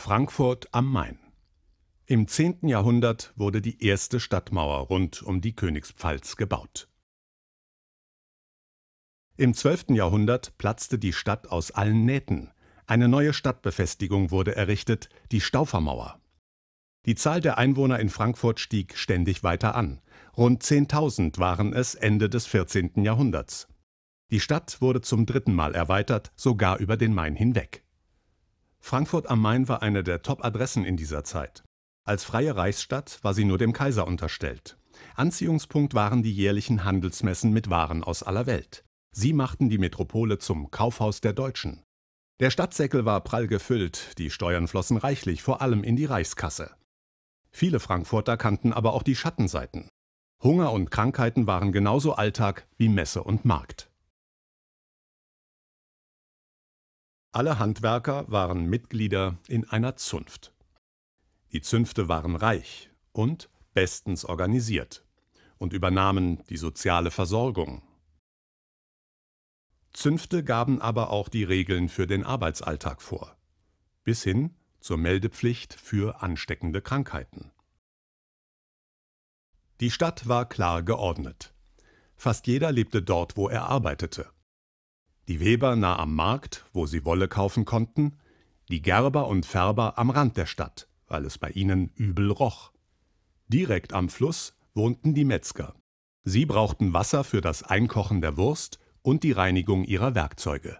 Frankfurt am Main. Im 10. Jahrhundert wurde die erste Stadtmauer rund um die Königspfalz gebaut. Im 12. Jahrhundert platzte die Stadt aus allen Nähten. Eine neue Stadtbefestigung wurde errichtet, die Staufermauer. Die Zahl der Einwohner in Frankfurt stieg ständig weiter an. Rund 10.000 waren es Ende des 14. Jahrhunderts. Die Stadt wurde zum dritten Mal erweitert, sogar über den Main hinweg. Frankfurt am Main war eine der Top-Adressen in dieser Zeit. Als freie Reichsstadt war sie nur dem Kaiser unterstellt. Anziehungspunkt waren die jährlichen Handelsmessen mit Waren aus aller Welt. Sie machten die Metropole zum Kaufhaus der Deutschen. Der Stadtsäckel war prall gefüllt, die Steuern flossen reichlich, vor allem in die Reichskasse. Viele Frankfurter kannten aber auch die Schattenseiten. Hunger und Krankheiten waren genauso Alltag wie Messe und Markt. Alle Handwerker waren Mitglieder in einer Zunft. Die Zünfte waren reich und bestens organisiert und übernahmen die soziale Versorgung. Zünfte gaben aber auch die Regeln für den Arbeitsalltag vor, bis hin zur Meldepflicht für ansteckende Krankheiten. Die Stadt war klar geordnet. Fast jeder lebte dort, wo er arbeitete die Weber nah am Markt, wo sie Wolle kaufen konnten, die Gerber und Färber am Rand der Stadt, weil es bei ihnen übel roch. Direkt am Fluss wohnten die Metzger. Sie brauchten Wasser für das Einkochen der Wurst und die Reinigung ihrer Werkzeuge.